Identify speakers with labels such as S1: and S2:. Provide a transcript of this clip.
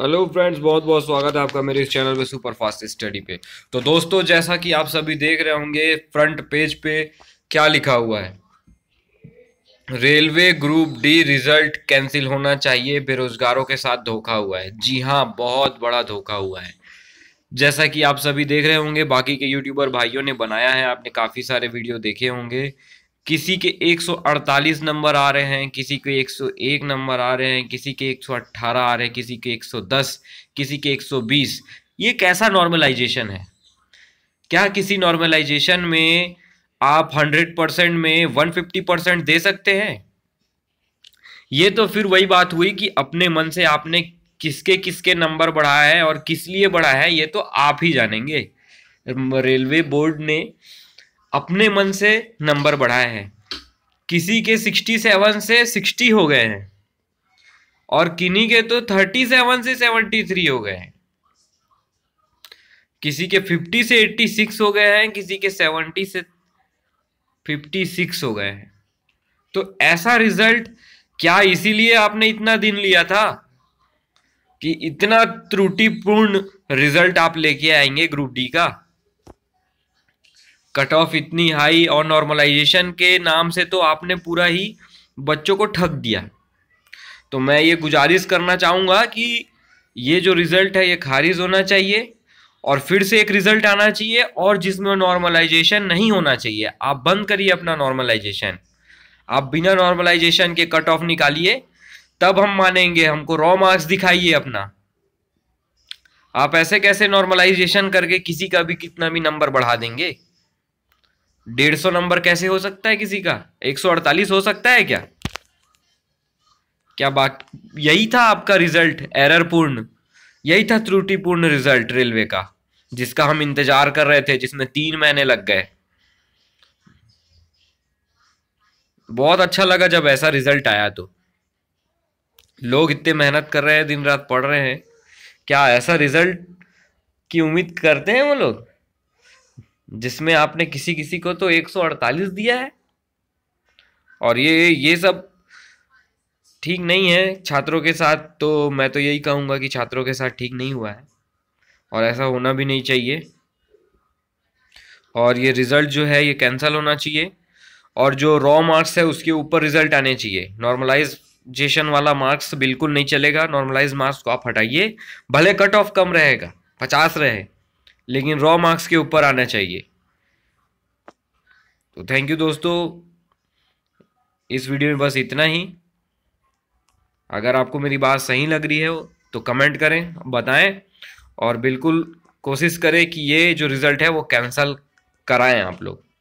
S1: hello friends बहुत बहुत स्वागत है आपका मेरे इस चैनल पे सुपर फास्ट स्टडी पे तो दोस्तों जैसा कि आप सभी देख रहे होंगे फ्रंट पेज पे क्या लिखा हुआ है railway group D result cancel होना चाहिए बेरोजगारों के साथ धोखा हुआ है जी हाँ बहुत बड़ा धोखा हुआ है जैसा कि आप सभी देख रहे होंगे बाकी के यूट्यूबर भाइयों ने बनाया है आपने काफ़ी सारे वीडियो देखे होंगे किसी के 148 नंबर आ रहे हैं किसी के 101 नंबर आ रहे हैं किसी के 118 आ रहे हैं किसी के 110 किसी के 120 ये कैसा नॉर्मलाइजेशन है क्या किसी नॉर्मलाइजेशन में आप 100 परसेंट में 150 परसेंट दे सकते हैं ये तो फिर वही बात हुई कि अपने मन से आपने किसके किसके नंबर बढ़ाया है और किस लिए बढ़ाया है ये तो आप ही जानेंगे रेलवे बोर्ड ने अपने मन से नंबर बढ़ाए हैं किसी के सिक्सटी सेवन से सिक्सटी हो गए हैं और किन्हीं के तो थर्टी सेवन से सेवेंटी थ्री हो गए हैं किसी के फिफ्टी से एट्टी सिक्स हो गए हैं किसी के सेवेंटी से फिफ्टी सिक्स हो गए हैं तो ऐसा रिजल्ट क्या इसीलिए आपने इतना दिन लिया था कि इतना त्रुटिपूर्ण रिजल्ट आप लेके आएंगे ग्रुप डी का कट ऑफ इतनी हाई और नॉर्मलाइजेशन के नाम से तो आपने पूरा ही बच्चों को ठग दिया तो मैं ये गुजारिश करना चाहूँगा कि ये जो रिज़ल्ट है ये खारिज होना चाहिए और फिर से एक रिज़ल्ट आना चाहिए और जिसमें नॉर्मलाइजेशन नहीं होना चाहिए आप बंद करिए अपना नॉर्मलाइजेशन आप बिना नॉर्मलाइजेशन के कट ऑफ निकालिए तब हम मानेंगे हमको रॉ मार्क्स दिखाइए अपना आप ऐसे कैसे नॉर्मलाइजेशन करके किसी का भी कितना भी नंबर बढ़ा देंगे डेढ़ सौ नंबर कैसे हो सकता है किसी का एक सौ अड़तालीस हो सकता है क्या क्या बात यही था आपका रिजल्ट एरर पूर्ण यही था त्रुटिपूर्ण रिजल्ट रेलवे का जिसका हम इंतजार कर रहे थे जिसमें तीन महीने लग गए बहुत अच्छा लगा जब ऐसा रिजल्ट आया तो लोग इतने मेहनत कर रहे हैं दिन रात पढ़ रहे हैं क्या ऐसा रिजल्ट की उम्मीद करते हैं वो लोग जिसमें आपने किसी किसी को तो 148 दिया है और ये ये सब ठीक नहीं है छात्रों के साथ तो मैं तो यही कहूँगा कि छात्रों के साथ ठीक नहीं हुआ है और ऐसा होना भी नहीं चाहिए और ये रिज़ल्ट जो है ये कैंसिल होना चाहिए और जो रॉ मार्क्स है उसके ऊपर रिज़ल्ट आने चाहिए नॉर्मलाइजेशन वाला मार्क्स बिल्कुल नहीं चलेगा नॉर्मलाइज मार्क्स को आप हटाइए भले कट ऑफ कम रहेगा पचास रहे लेकिन रॉ मार्क्स के ऊपर आना चाहिए तो थैंक यू दोस्तों इस वीडियो में बस इतना ही अगर आपको मेरी बात सही लग रही है तो कमेंट करें बताएं और बिल्कुल कोशिश करें कि ये जो रिज़ल्ट है वो कैंसिल कराएं आप लोग